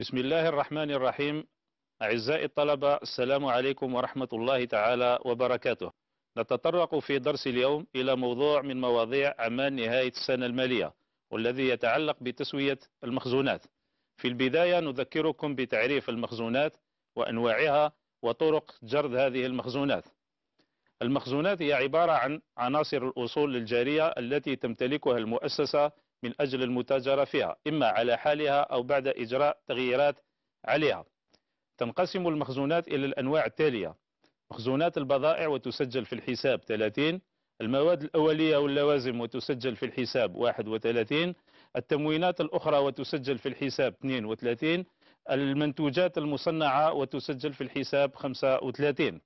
بسم الله الرحمن الرحيم أعزائي الطلبة السلام عليكم ورحمة الله تعالى وبركاته نتطرق في درس اليوم إلى موضوع من مواضيع أعمال نهاية السنة المالية والذي يتعلق بتسوية المخزونات في البداية نذكركم بتعريف المخزونات وأنواعها وطرق جرد هذه المخزونات المخزونات هي عبارة عن عناصر الأصول الجارية التي تمتلكها المؤسسة من أجل المتاجرة فيها إما على حالها أو بعد إجراء تغييرات عليها تنقسم المخزونات إلى الأنواع التالية مخزونات البضائع وتسجل في الحساب 30 المواد الأولية واللوازم وتسجل في الحساب 31 التموينات الأخرى وتسجل في الحساب 32 المنتوجات المصنعة وتسجل في الحساب 35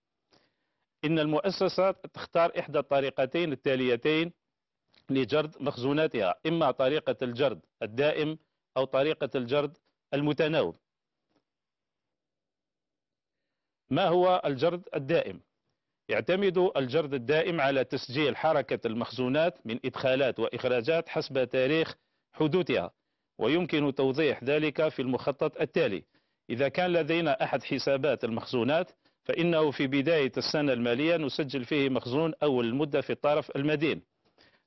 إن المؤسسة تختار إحدى الطريقتين التاليتين لجرد مخزوناتها إما طريقة الجرد الدائم أو طريقة الجرد المتناوب ما هو الجرد الدائم؟ يعتمد الجرد الدائم على تسجيل حركة المخزونات من إدخالات وإخراجات حسب تاريخ حدوثها ويمكن توضيح ذلك في المخطط التالي إذا كان لدينا أحد حسابات المخزونات فإنه في بداية السنة المالية نسجل فيه مخزون أول المدة في الطرف المدين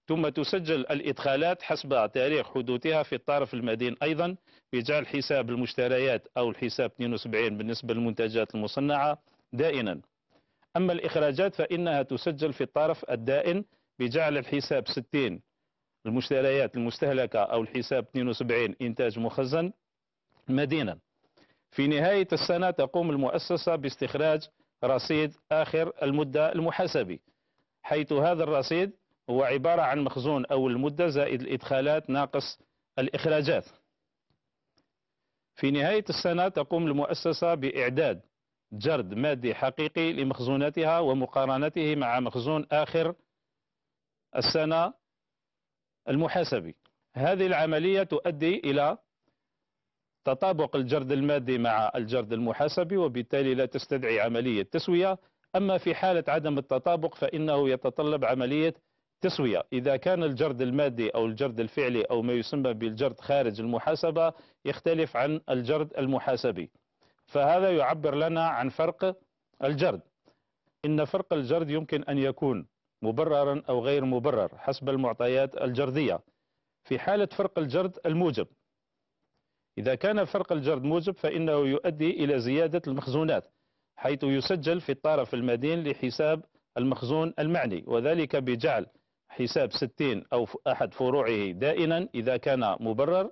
ثم تسجل الإدخالات حسب تاريخ حدوثها في الطرف المدين أيضا بجعل حساب المشتريات أو الحساب 72 بالنسبة للمنتجات المصنعة دائنا أما الإخراجات فإنها تسجل في الطرف الدائن بجعل الحساب 60 المشتريات المستهلكة أو الحساب 72 إنتاج مخزن مدينا في نهاية السنة تقوم المؤسسة باستخراج رصيد آخر المدة المحاسبي حيث هذا الرصيد هو عبارة عن مخزون أو المدة زائد الإدخالات ناقص الإخراجات في نهاية السنة تقوم المؤسسة بإعداد جرد مادي حقيقي لمخزوناتها ومقارنته مع مخزون آخر السنة المحاسبي هذه العملية تؤدي إلى تطابق الجرد المادي مع الجرد المحاسبي وبالتالي لا تستدعي عملية تسوية أما في حالة عدم التطابق فإنه يتطلب عملية تسوية إذا كان الجرد المادي أو الجرد الفعلي أو ما يسمى بالجرد خارج المحاسبة يختلف عن الجرد المحاسبي فهذا يعبر لنا عن فرق الجرد إن فرق الجرد يمكن أن يكون مبررا أو غير مبرر حسب المعطيات الجردية في حالة فرق الجرد الموجب إذا كان فرق الجرد موجب فإنه يؤدي إلى زيادة المخزونات حيث يسجل في الطرف المدين لحساب المخزون المعني وذلك بجعل حساب 60 أو أحد فروعه دائنا إذا كان مبرر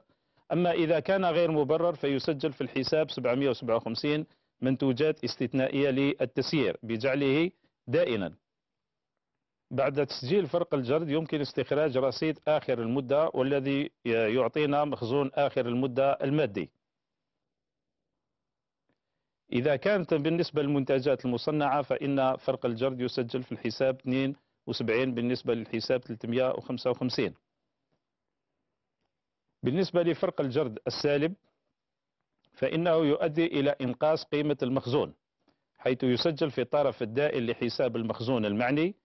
أما إذا كان غير مبرر فيسجل في الحساب 757 منتوجات استثنائية للتسيير بجعله دائنا بعد تسجيل فرق الجرد يمكن استخراج رصيد آخر المدة والذي يعطينا مخزون آخر المدة المادي إذا كانت بالنسبة للمنتجات المصنعة فإن فرق الجرد يسجل في الحساب 2 وسبعين بالنسبة للحساب 355 بالنسبة لفرق الجرد السالب فإنه يؤدي إلى إنقاص قيمة المخزون حيث يسجل في طرف الدائل لحساب المخزون المعني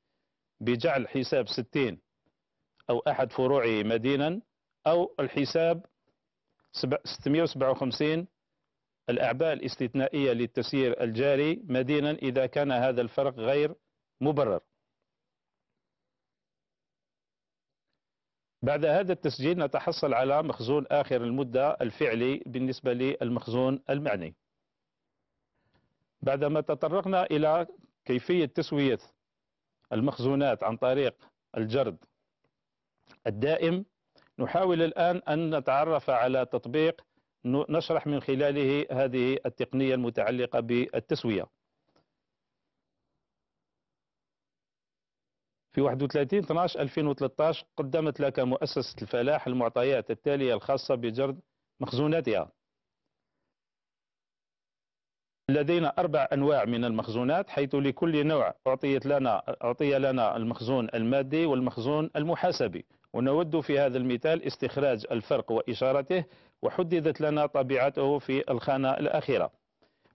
بجعل حساب 60 أو أحد فروعه مدينا أو الحساب 657 الأعباء الاستثنائية للتسيير الجاري مدينا إذا كان هذا الفرق غير مبرر بعد هذا التسجيل نتحصل على مخزون آخر المدة الفعلي بالنسبة للمخزون المعني بعدما تطرقنا إلى كيفية تسوية المخزونات عن طريق الجرد الدائم نحاول الآن أن نتعرف على تطبيق نشرح من خلاله هذه التقنية المتعلقة بالتسوية في 31 12 2013 قدمت لك مؤسسة الفلاح المعطيات التالية الخاصة بجرد مخزوناتها لدينا أربع أنواع من المخزونات حيث لكل نوع أعطيت لنا أعطي لنا المخزون المادي والمخزون المحاسبي ونود في هذا المثال استخراج الفرق وإشارته وحددت لنا طبيعته في الخانة الأخيرة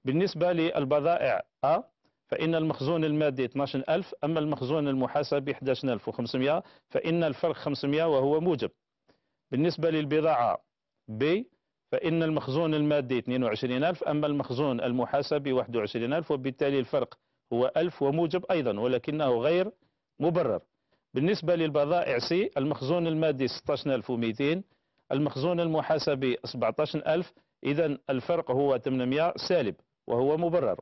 بالنسبة للبضائع أ آه، فإن المخزون المادي 12000 أما المخزون المحاسبي 11500 فإن الفرق 500 وهو موجب بالنسبة للبضاعة ب فإن المخزون المادي 22000 أما المخزون المحاسبي 21000 وبالتالي الفرق هو 1000 وموجب أيضا ولكنه غير مبرر بالنسبة للبضائع سي المخزون المادي 16200 المخزون المحاسبي 17000 إذا الفرق هو 800 سالب وهو مبرر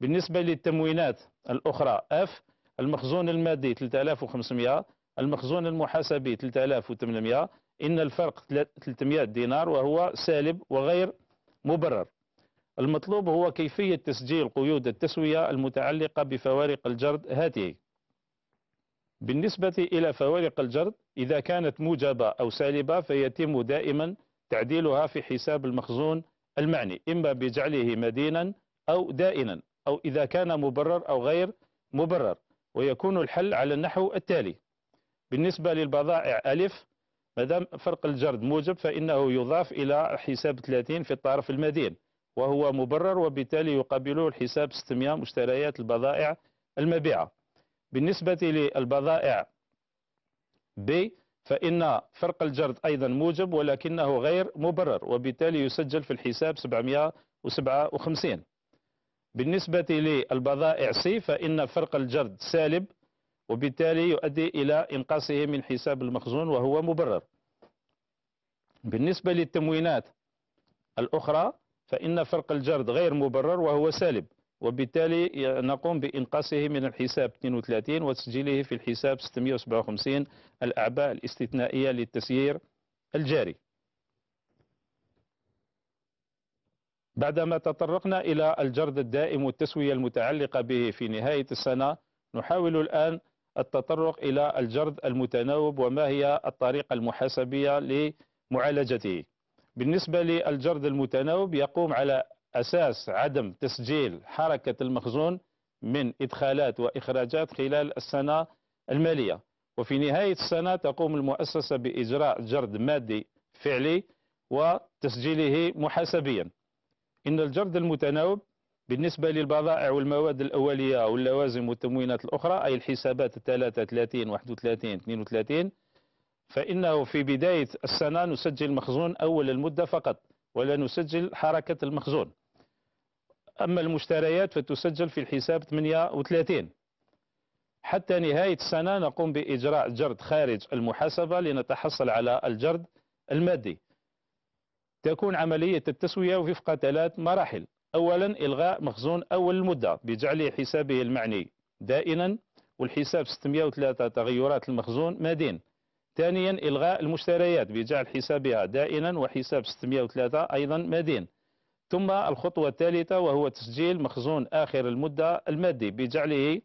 بالنسبة للتموينات الأخرى اف المخزون المادي 3500 المخزون المحاسبي 3800 إن الفرق 300 دينار وهو سالب وغير مبرر المطلوب هو كيفية تسجيل قيود التسوية المتعلقة بفوارق الجرد هاته بالنسبة إلى فوارق الجرد إذا كانت موجبة أو سالبة فيتم دائما تعديلها في حساب المخزون المعني إما بجعله مدينا أو دائنا أو إذا كان مبرر أو غير مبرر ويكون الحل على النحو التالي بالنسبة للبضائع ألف مدام فرق الجرد موجب فإنه يضاف إلى حساب 30 في الطرف المدين وهو مبرر وبالتالي يقابله الحساب 600 مشتريات البضائع المبيعة بالنسبة للبضائع ب فإن فرق الجرد أيضا موجب ولكنه غير مبرر وبالتالي يسجل في الحساب 757 بالنسبة للبضائع سي فإن فرق الجرد سالب وبالتالي يؤدي إلى إنقاصه من حساب المخزون وهو مبرر بالنسبة للتموينات الأخرى فإن فرق الجرد غير مبرر وهو سالب وبالتالي نقوم بإنقاصه من الحساب 32 وتسجيله في الحساب 657 الأعباء الاستثنائية للتسيير الجاري بعدما تطرقنا إلى الجرد الدائم والتسوية المتعلقة به في نهاية السنة نحاول الآن التطرق إلى الجرد المتناوب وما هي الطريقة المحاسبية لمعالجته بالنسبة للجرد المتناوب يقوم على أساس عدم تسجيل حركة المخزون من إدخالات وإخراجات خلال السنة المالية وفي نهاية السنة تقوم المؤسسة بإجراء جرد مادي فعلي وتسجيله محاسبياً أن الجرد المتناوب بالنسبة للبضائع والمواد الأولية واللوازم والتموينات الأخرى أي الحسابات الثلاثة 30 31 32 فإنه في بداية السنة نسجل مخزون أول المدة فقط ولا نسجل حركة المخزون أما المشتريات فتسجل في الحساب 38 حتى نهاية السنة نقوم بإجراء جرد خارج المحاسبة لنتحصل على الجرد المادي تكون عملية التسوية وفق ثلاث مراحل أولا إلغاء مخزون أول المدة بجعل حسابه المعني دائما والحساب 603 تغيرات المخزون مدين ثانيا إلغاء المشتريات بجعل حسابها دائما وحساب 603 أيضا مدين ثم الخطوة الثالثة وهو تسجيل مخزون آخر المدة المادي بجعله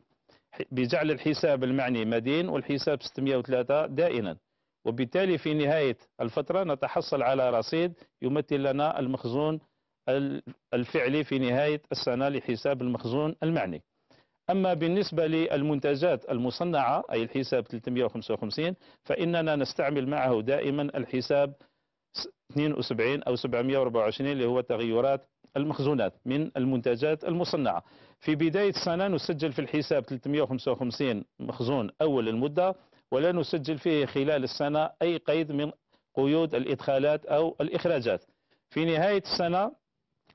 بجعل الحساب المعني مدين والحساب 603 دائما وبالتالي في نهاية الفترة نتحصل على رصيد يمثل لنا المخزون الفعلي في نهاية السنة لحساب المخزون المعني أما بالنسبة للمنتجات المصنعة أي الحساب 355 فإننا نستعمل معه دائما الحساب 72 أو 724 اللي هو تغيرات المخزونات من المنتجات المصنعة في بداية السنة نسجل في الحساب 355 مخزون أول المدة ولا نسجل فيه خلال السنة أي قيد من قيود الإدخالات أو الإخراجات في نهاية السنة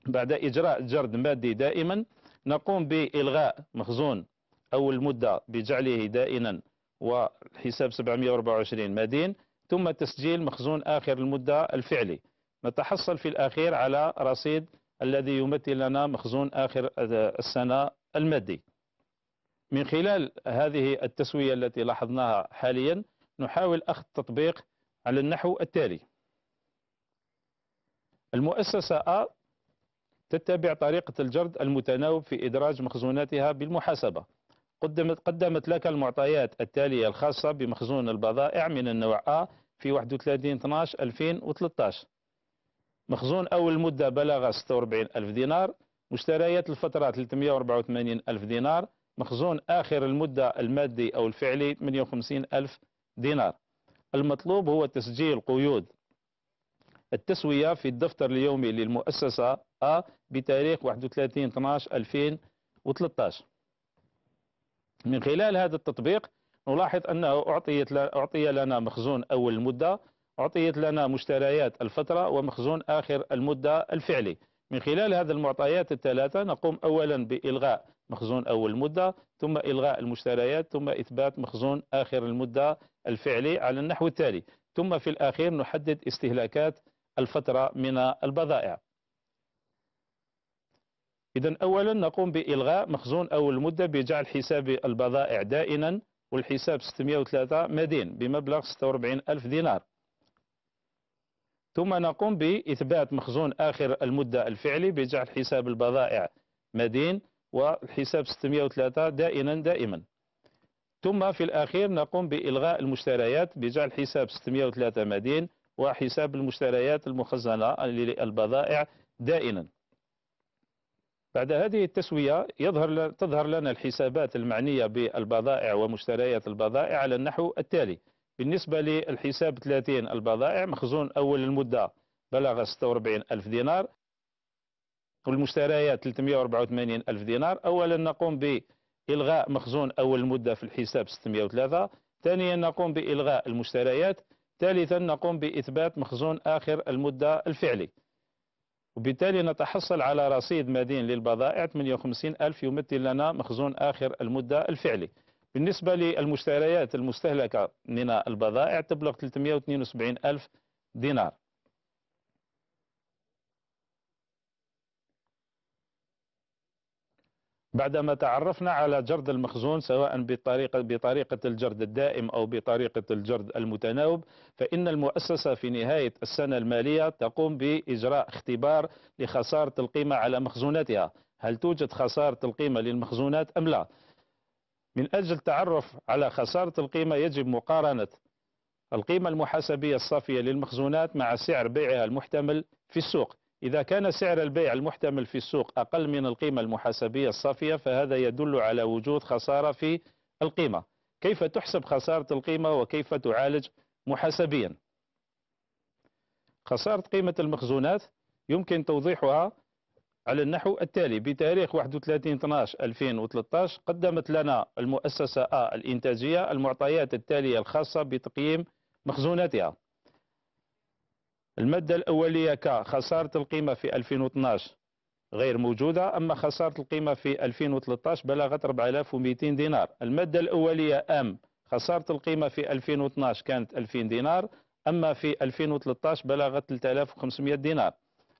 بعد إجراء جرد مادي دائما نقوم بإلغاء مخزون أول مدة بجعله دائنا وحساب 724 مدين ثم تسجيل مخزون آخر المدة الفعلي نتحصل في الأخير على رصيد الذي يمثل لنا مخزون آخر السنة المادي من خلال هذه التسوية التي لاحظناها حاليا نحاول أخذ تطبيق على النحو التالي المؤسسة أ تتبع طريقة الجرد المتناوب في إدراج مخزوناتها بالمحاسبة قدمت, قدمت لك المعطيات التالية الخاصة بمخزون البضائع من النوع أ في 31-12-2013 مخزون أول مدة بلغ 46 ألف دينار مشتريات الفترة 384 ألف دينار مخزون آخر المدة المادي أو الفعلي 150 ألف دينار المطلوب هو تسجيل قيود التسوية في الدفتر اليومي للمؤسسة أ بتاريخ 31/12/2013 من خلال هذا التطبيق نلاحظ أنه أعطيت أعطي لنا مخزون أول المدة أعطيت لنا مشتريات الفترة ومخزون آخر المدة الفعلي من خلال هذه المعطيات الثلاثة نقوم أولا بإلغاء مخزون أول مدة ثم إلغاء المشتريات ثم إثبات مخزون آخر المدة الفعلي على النحو التالي ثم في الأخير نحدد استهلاكات الفترة من البضائع إذا أولا نقوم بإلغاء مخزون أول مدة بجعل حساب البضائع دائما والحساب 603 مدين بمبلغ 46 ألف دينار ثم نقوم بإثبات مخزون آخر المدة الفعلي بجعل حساب البضائع مدين والحساب 603 دائما دائما ثم في الأخير نقوم بإلغاء المشتريات بجعل حساب 603 مدين وحساب المشتريات المخزنة للبضائع دائما بعد هذه التسوية يظهر تظهر لنا الحسابات المعنية بالبضائع ومشتريات البضائع على النحو التالي بالنسبة للحساب 30 البضائع مخزون أول المدة بلغ 46 ألف دينار والمشتريات 384 ألف دينار أولا نقوم بإلغاء مخزون أول مدة في الحساب 603 ثانيا نقوم بإلغاء المشتريات ثالثا نقوم بإثبات مخزون آخر المدة الفعلي وبالتالي نتحصل على رصيد مدين للبضائع 58 ألف يمثل لنا مخزون آخر المدة الفعلي بالنسبة للمشتريات المستهلكة من البضائع تبلغ 372 ألف دينار بعدما تعرفنا على جرد المخزون سواء بطريقة, بطريقة الجرد الدائم أو بطريقة الجرد المتناوب فإن المؤسسة في نهاية السنة المالية تقوم بإجراء اختبار لخسارة القيمة على مخزوناتها هل توجد خسارة القيمة للمخزونات أم لا من أجل التعرف على خسارة القيمة يجب مقارنة القيمة المحاسبية الصافية للمخزونات مع سعر بيعها المحتمل في السوق إذا كان سعر البيع المحتمل في السوق أقل من القيمة المحاسبية الصافية فهذا يدل على وجود خسارة في القيمة كيف تحسب خسارة القيمة وكيف تعالج محاسبيا خسارة قيمة المخزونات يمكن توضيحها على النحو التالي بتاريخ 31/12/2013 قدمت لنا المؤسسة آ الإنتاجية المعطيات التالية الخاصة بتقييم مخزوناتها المادة الأولية ك خسارة القيمة في 2012 غير موجودة أما خسارة القيمة في 2013 بلغت 4200 دينار المادة الأولية أم خسارة القيمة في 2012 كانت 2000 دينار أما في 2013 بلغت 3500 دينار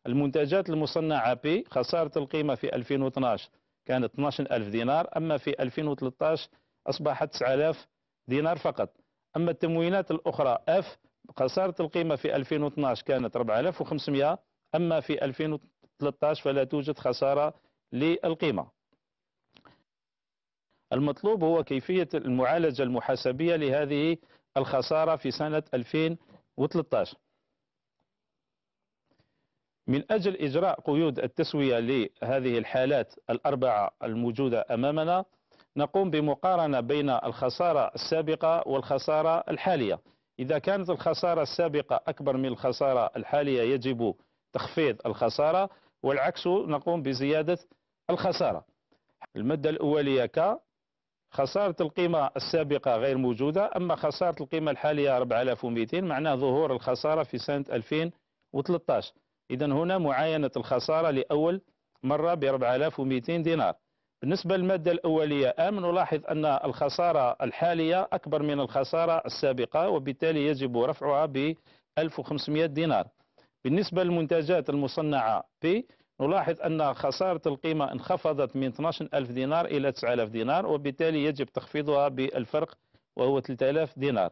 المنتجات المصنعة بي خسارة القيمة في 2012 كانت 12000 دينار أما في 2013 أصبحت 9000 دينار فقط أما التموينات الأخرى اف خسارة القيمة في 2012 كانت 4500 أما في 2013 فلا توجد خسارة للقيمة المطلوب هو كيفية المعالجة المحاسبية لهذه الخسارة في سنة 2013 من أجل إجراء قيود التسوية لهذه الحالات الأربعة الموجودة أمامنا نقوم بمقارنة بين الخسارة السابقة والخسارة الحالية إذا كانت الخسارة السابقة أكبر من الخسارة الحالية يجب تخفيض الخسارة والعكس نقوم بزيادة الخسارة المادة الأولية ك خسارة القيمة السابقة غير موجودة أما خسارة القيمة الحالية 4200 معناه ظهور الخسارة في سنة 2013 إذا هنا معاينة الخسارة لأول مرة ب 4200 دينار بالنسبة للمادة الأولية أم نلاحظ أن الخسارة الحالية أكبر من الخسارة السابقة وبالتالي يجب رفعها ب 1500 دينار بالنسبة للمنتجات المصنعة بي نلاحظ أن خسارة القيمة انخفضت من 12000 دينار إلى 9000 دينار وبالتالي يجب تخفيضها بالفرق وهو 3000 دينار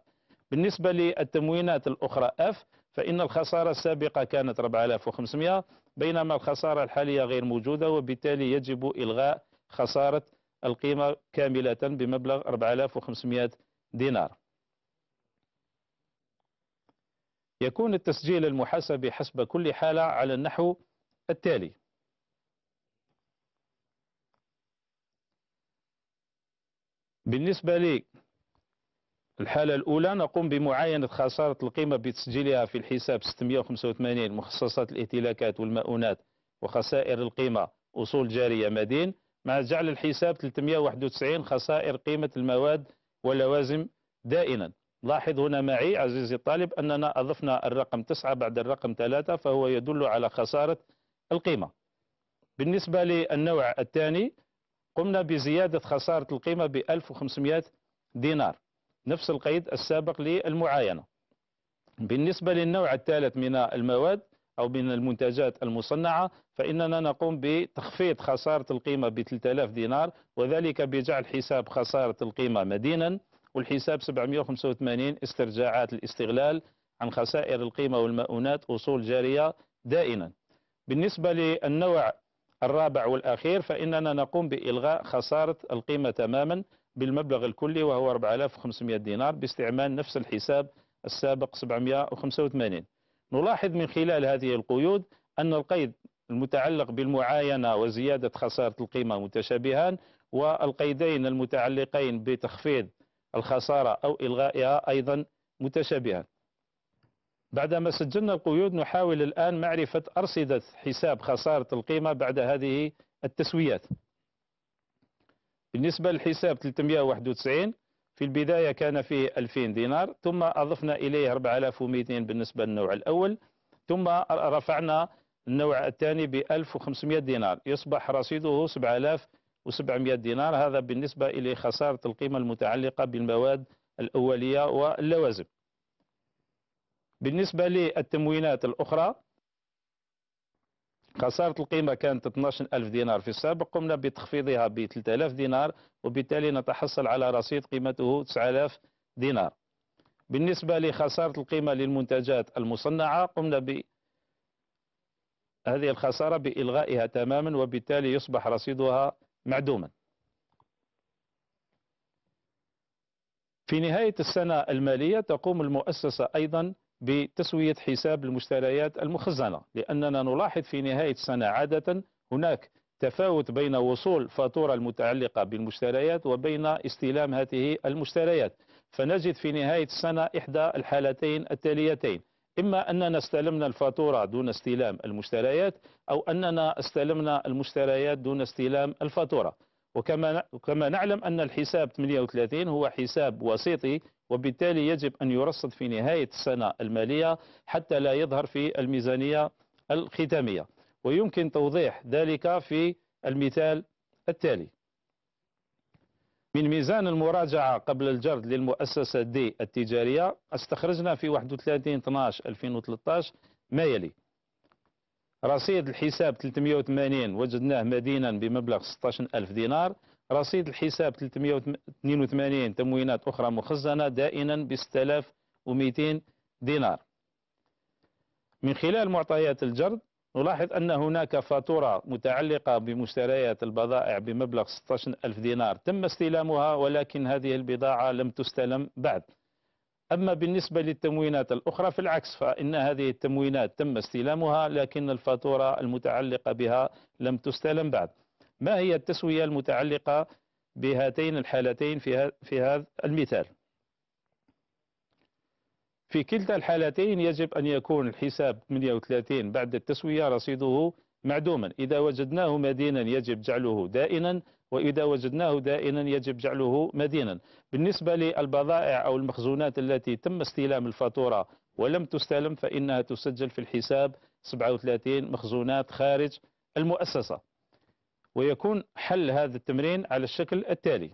بالنسبة للتموينات الأخرى اف فإن الخسارة السابقة كانت 4500 بينما الخسارة الحالية غير موجودة وبالتالي يجب إلغاء خسارة القيمة كاملة بمبلغ 4500 دينار يكون التسجيل المحاسبي حسب كل حالة على النحو التالي بالنسبة لي الحالة الأولى نقوم بمعاينة خسارة القيمة بتسجيلها في الحساب 685 مخصصات الاهتلاكات والمؤونات وخسائر القيمة أصول جارية مدين مع جعل الحساب 391 خسائر قيمة المواد ولوازم دائما لاحظ هنا معي عزيزي الطالب أننا أضفنا الرقم 9 بعد الرقم 3 فهو يدل على خسارة القيمة بالنسبة للنوع الثاني قمنا بزيادة خسارة القيمة ب 1500 دينار نفس القيد السابق للمعاينة بالنسبة للنوع الثالث من المواد أو من المنتجات المصنعة فإننا نقوم بتخفيض خسارة القيمة ب 3000 دينار وذلك بجعل حساب خسارة القيمة مدينا والحساب 785 استرجاعات الاستغلال عن خسائر القيمة والمؤونات أصول جارية دائما بالنسبة للنوع الرابع والأخير فإننا نقوم بإلغاء خسارة القيمة تماما بالمبلغ الكلي وهو 4500 دينار باستعمال نفس الحساب السابق 785 نلاحظ من خلال هذه القيود أن القيد المتعلق بالمعاينة وزيادة خسارة القيمة متشابهان والقيدين المتعلقين بتخفيض الخسارة أو إلغائها أيضا متشابهان بعدما سجلنا القيود نحاول الآن معرفة أرصدة حساب خسارة القيمة بعد هذه التسويات بالنسبة للحساب 391 في البداية كان فيه 2000 دينار ثم أضفنا إليه 4200 بالنسبة للنوع الأول ثم رفعنا النوع الثاني ب 1500 دينار يصبح رصيده 7700 دينار هذا بالنسبة إلى خسارة القيمة المتعلقة بالمواد الأولية واللوازم بالنسبة للتموينات الأخرى خسارة القيمة كانت 12000 دينار في السابق قمنا بتخفيضها ب 3000 دينار وبالتالي نتحصل على رصيد قيمته 9000 دينار بالنسبة لخسارة القيمة للمنتجات المصنعة قمنا ب هذه الخسارة بإلغائها تماما وبالتالي يصبح رصيدها معدوما في نهاية السنة المالية تقوم المؤسسة أيضا بتسوية حساب المشتريات المخزنة لأننا نلاحظ في نهاية السنة عادة هناك تفاوت بين وصول فاتورة المتعلقة بالمشتريات وبين استلام هذه المشتريات فنجد في نهاية السنة إحدى الحالتين التاليتين إما أننا استلمنا الفاتورة دون استلام المشتريات أو أننا استلمنا المشتريات دون استلام الفاتورة وكما كما نعلم أن الحساب 38 هو حساب وسيطي وبالتالي يجب أن يرصد في نهاية السنة المالية حتى لا يظهر في الميزانية الختامية ويمكن توضيح ذلك في المثال التالي من ميزان المراجعة قبل الجرد للمؤسسة دي التجارية استخرجنا في 31 12 2013 ما يلي رصيد الحساب 380 وجدناه مدينا بمبلغ 16000 دينار رصيد الحساب 382 تموينات أخرى مخزنة دائنا ب 6200 دينار من خلال معطيات الجرد نلاحظ أن هناك فاتورة متعلقة بمشتريات البضائع بمبلغ 16000 دينار تم استلامها ولكن هذه البضاعة لم تستلم بعد أما بالنسبة للتموينات الأخرى في العكس فإن هذه التموينات تم استلامها لكن الفاتورة المتعلقة بها لم تستلم بعد ما هي التسوية المتعلقة بهاتين الحالتين في, في هذا المثال في كلتا الحالتين يجب أن يكون الحساب 38 بعد التسوية رصيده معدوما إذا وجدناه مدينا يجب جعله دائنا وإذا وجدناه دائنا يجب جعله مدينا بالنسبة للبضائع أو المخزونات التي تم استلام الفاتورة ولم تستلم فإنها تسجل في الحساب 37 مخزونات خارج المؤسسة ويكون حل هذا التمرين على الشكل التالي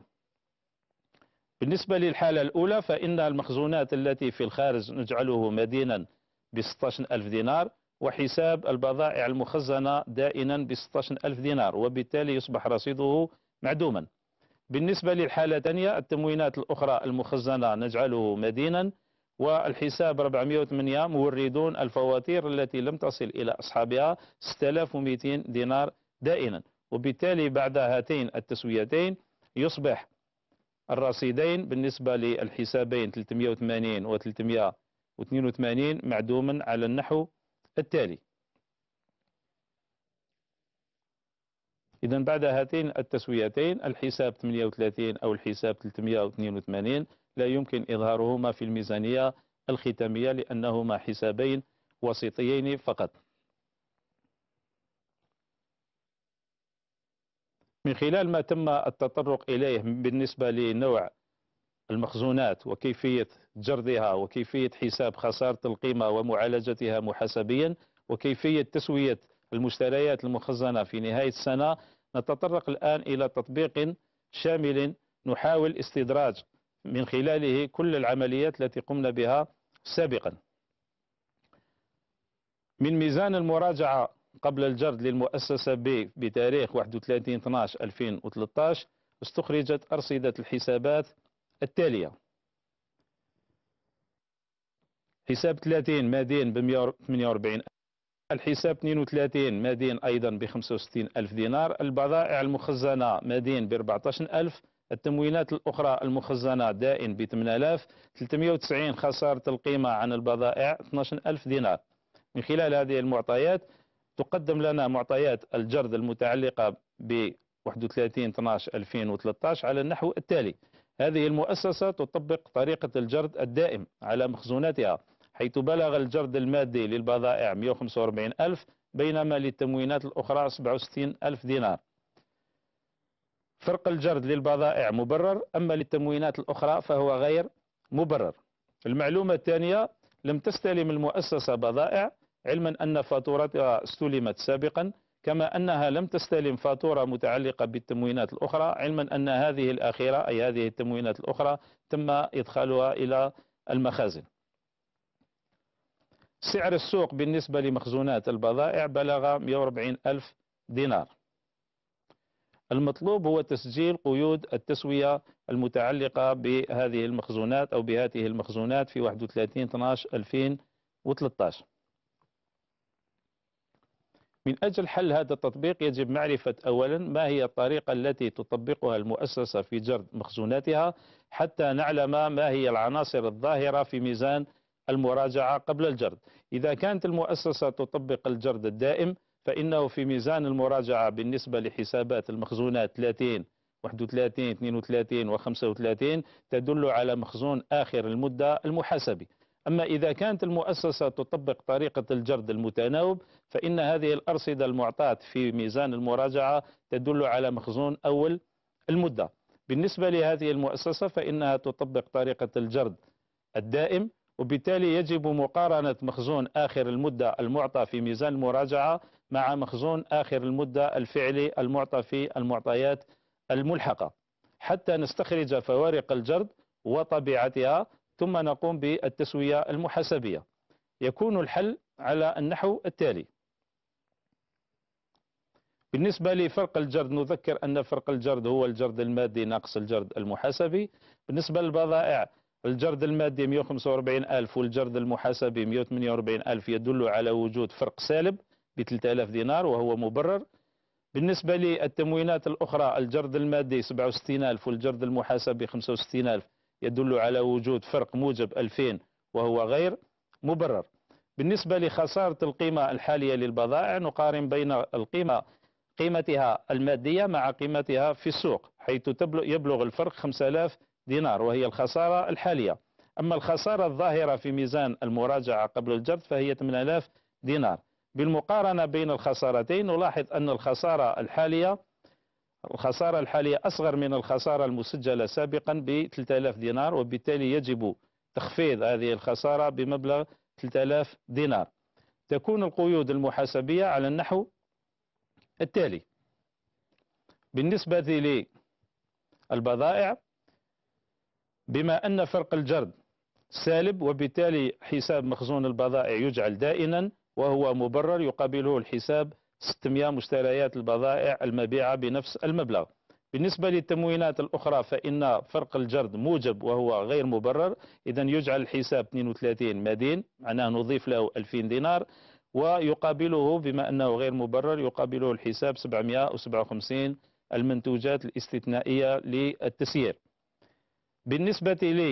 بالنسبة للحالة الأولى فإن المخزونات التي في الخارج نجعله مدينا ب 16000 دينار وحساب البضائع المخزنة دائنا ب 16000 دينار وبالتالي يصبح رصيده معدوما بالنسبة للحالة الثانية التموينات الأخرى المخزنة نجعله مدينا والحساب 408 موردون الفواتير التي لم تصل إلى أصحابها 6200 دينار دائما وبالتالي بعد هاتين التسويتين يصبح الرصيدين بالنسبة للحسابين 380 و 382 معدوما على النحو التالي إذا بعد هاتين التسويتين الحساب 38 أو الحساب 382 لا يمكن إظهارهما في الميزانية الختامية لأنهما حسابين وسيطيين فقط من خلال ما تم التطرق إليه بالنسبة لنوع المخزونات وكيفية جردها وكيفية حساب خسارة القيمة ومعالجتها محاسبيا وكيفية تسوية المشتريات المخزنة في نهاية السنة نتطرق الآن إلى تطبيق شامل نحاول استدراج من خلاله كل العمليات التي قمنا بها سابقا من ميزان المراجعة قبل الجرد للمؤسسة ب بتاريخ 31/12/2013 استخرجت أرصدة الحسابات التالية حساب 30 مادين ب 148 الحساب 32 مدين أيضا ب 65 ألف دينار البضائع المخزنة مدين ب 14 ألف التموينات الأخرى المخزنة دائن ب 8000 390 خسارة القيمة عن البضائع 12000 دينار من خلال هذه المعطيات تقدم لنا معطيات الجرد المتعلقة ب 31 12 2013 على النحو التالي هذه المؤسسة تطبق طريقة الجرد الدائم على مخزوناتها حيث بلغ الجرد المادي للبضائع 145 ألف بينما للتموينات الأخرى 67 ألف دينار فرق الجرد للبضائع مبرر أما للتموينات الأخرى فهو غير مبرر المعلومة الثانية لم تستلم المؤسسة بضائع علما أن فاتورتها استلمت سابقا كما أنها لم تستلم فاتورة متعلقة بالتموينات الأخرى علما أن هذه الأخيرة أي هذه التموينات الأخرى تم إدخالها إلى المخازن سعر السوق بالنسبة لمخزونات البضائع بلغ 140 ألف دينار المطلوب هو تسجيل قيود التسوية المتعلقة بهذه المخزونات أو بهذه المخزونات في 31 12 2013 من أجل حل هذا التطبيق يجب معرفة أولا ما هي الطريقة التي تطبقها المؤسسة في جرد مخزوناتها حتى نعلم ما هي العناصر الظاهرة في ميزان المراجعة قبل الجرد إذا كانت المؤسسة تطبق الجرد الدائم فإنه في ميزان المراجعة بالنسبة لحسابات المخزونات 30 31 32 و 35 تدل على مخزون آخر المدة المحاسبي أما إذا كانت المؤسسة تطبق طريقة الجرد المتناوب فإن هذه الأرصدة المعطاة في ميزان المراجعة تدل على مخزون أول المدة بالنسبة لهذه المؤسسة فإنها تطبق طريقة الجرد الدائم وبالتالي يجب مقارنة مخزون آخر المدة المعطى في ميزان المراجعة مع مخزون آخر المدة الفعلي المعطى في المعطيات الملحقة حتى نستخرج فوارق الجرد وطبيعتها ثم نقوم بالتسوية المحاسبية يكون الحل على النحو التالي بالنسبة لفرق الجرد نذكر أن فرق الجرد هو الجرد المادي ناقص الجرد المحاسبي بالنسبة للبضائع الجرد المادي 145 ألف والجرد المحاسبي 148 ألف يدل على وجود فرق سالب ب 3000 دينار وهو مبرر بالنسبة للتموينات الأخرى الجرد المادي 67 ألف والجرد المحاسبي 65 ألف يدل على وجود فرق موجب 2000 وهو غير مبرر بالنسبة لخسارة القيمة الحالية للبضائع نقارن بين القيمة قيمتها المادية مع قيمتها في السوق حيث يبلغ الفرق 5000 دينار وهي الخسارة الحالية أما الخسارة الظاهرة في ميزان المراجعة قبل الجرد فهي 8000 دينار بالمقارنة بين الخسارتين نلاحظ أن الخسارة الحالية الخسارة الحالية أصغر من الخسارة المسجلة سابقا ب 3000 دينار وبالتالي يجب تخفيض هذه الخسارة بمبلغ 3000 دينار تكون القيود المحاسبية على النحو التالي بالنسبة للبضائع بما أن فرق الجرد سالب وبالتالي حساب مخزون البضائع يجعل دائنا وهو مبرر يقابله الحساب 600 مشتريات البضائع المبيعة بنفس المبلغ بالنسبة للتموينات الأخرى فإن فرق الجرد موجب وهو غير مبرر إذا يجعل الحساب 32 مدين معناه نضيف له 2000 دينار ويقابله بما أنه غير مبرر يقابله الحساب 757 المنتوجات الاستثنائية للتسيير بالنسبة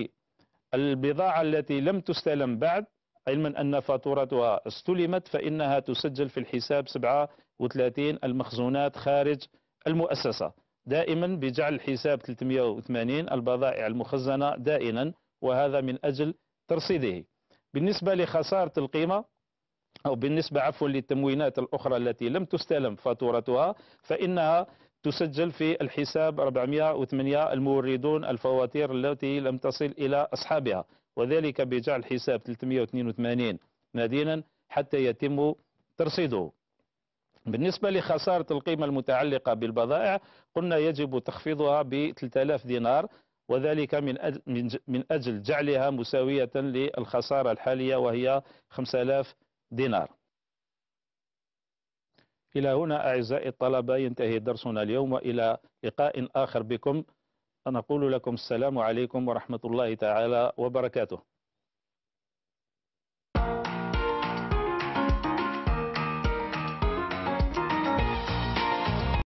للبضاعة التي لم تستلم بعد علما أن فاتورتها استلمت فإنها تسجل في الحساب 37 المخزونات خارج المؤسسة دائما بجعل الحساب 380 البضائع المخزنة دائما وهذا من أجل ترصيده بالنسبة لخسارة القيمة أو بالنسبة عفوا للتموينات الأخرى التي لم تستلم فاتورتها فإنها تسجل في الحساب 408 الموردون الفواتير التي لم تصل إلى أصحابها وذلك بجعل حساب 382 مدينا حتى يتم ترصيده بالنسبة لخسارة القيمة المتعلقة بالبضائع قلنا يجب تخفيضها ب 3000 دينار وذلك من أجل, من أجل جعلها مساوية للخسارة الحالية وهي 5000 دينار إلى هنا أعزائي الطلبة ينتهي درسنا اليوم وإلى لقاء آخر بكم نقول لكم السلام عليكم ورحمة الله تعالى وبركاته